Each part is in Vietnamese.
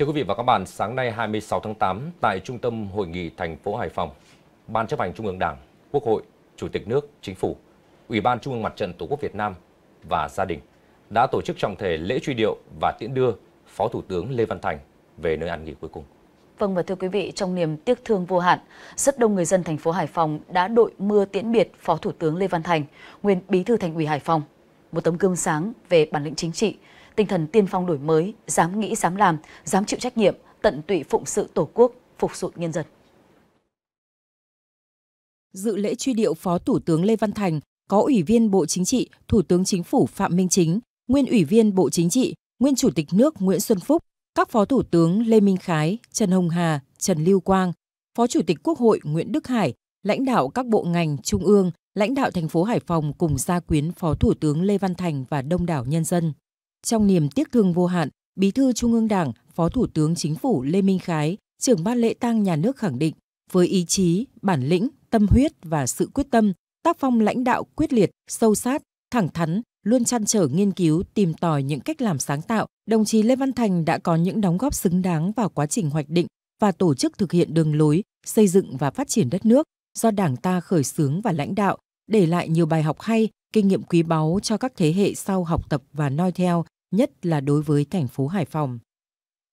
Thưa quý vị và các bạn, sáng nay 26 tháng 8 tại Trung tâm Hội nghị thành phố Hải Phòng, Ban chấp hành Trung ương Đảng, Quốc hội, Chủ tịch nước, Chính phủ, Ủy ban Trung ương Mặt trận Tổ quốc Việt Nam và gia đình đã tổ chức trọng thể lễ truy điệu và tiễn đưa Phó Thủ tướng Lê Văn Thành về nơi an nghỉ cuối cùng. Vâng và thưa quý vị, trong niềm tiếc thương vô hạn, rất đông người dân thành phố Hải Phòng đã đội mưa tiễn biệt Phó Thủ tướng Lê Văn Thành, nguyên Bí thư Thành ủy Hải Phòng, một tấm gương sáng về bản lĩnh chính trị, tinh thần tiên phong đổi mới, dám nghĩ, dám làm, dám chịu trách nhiệm, tận tụy phụng sự Tổ quốc, phục sự nhân dân. Dự lễ truy điệu Phó Thủ tướng Lê Văn Thành có Ủy viên Bộ Chính trị, Thủ tướng Chính phủ Phạm Minh Chính, Nguyên Ủy viên Bộ Chính trị, Nguyên Chủ tịch nước Nguyễn Xuân Phúc, các Phó Thủ tướng Lê Minh Khái, Trần Hồng Hà, Trần Lưu Quang, Phó Chủ tịch Quốc hội Nguyễn Đức Hải, lãnh đạo các bộ ngành trung ương, lãnh đạo thành phố Hải Phòng cùng gia quyến Phó Thủ tướng Lê Văn Thành và đông đảo nhân dân. Trong niềm tiếc thương vô hạn, Bí thư Trung ương Đảng, Phó Thủ tướng Chính phủ Lê Minh Khái, trưởng ban lễ tang nhà nước khẳng định, với ý chí, bản lĩnh, tâm huyết và sự quyết tâm, tác phong lãnh đạo quyết liệt, sâu sát, thẳng thắn, luôn chăn trở nghiên cứu, tìm tòi những cách làm sáng tạo, đồng chí Lê Văn Thành đã có những đóng góp xứng đáng vào quá trình hoạch định và tổ chức thực hiện đường lối, xây dựng và phát triển đất nước do Đảng ta khởi xướng và lãnh đạo, để lại nhiều bài học hay, kinh nghiệm quý báu cho các thế hệ sau học tập và noi theo, nhất là đối với thành phố Hải Phòng.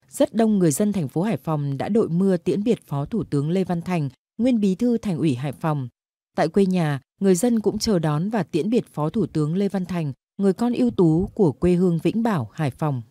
Rất đông người dân thành phố Hải Phòng đã đội mưa tiễn biệt Phó Thủ tướng Lê Văn Thành, nguyên bí thư thành ủy Hải Phòng. Tại quê nhà, người dân cũng chờ đón và tiễn biệt Phó Thủ tướng Lê Văn Thành, người con ưu tú của quê hương Vĩnh Bảo, Hải Phòng.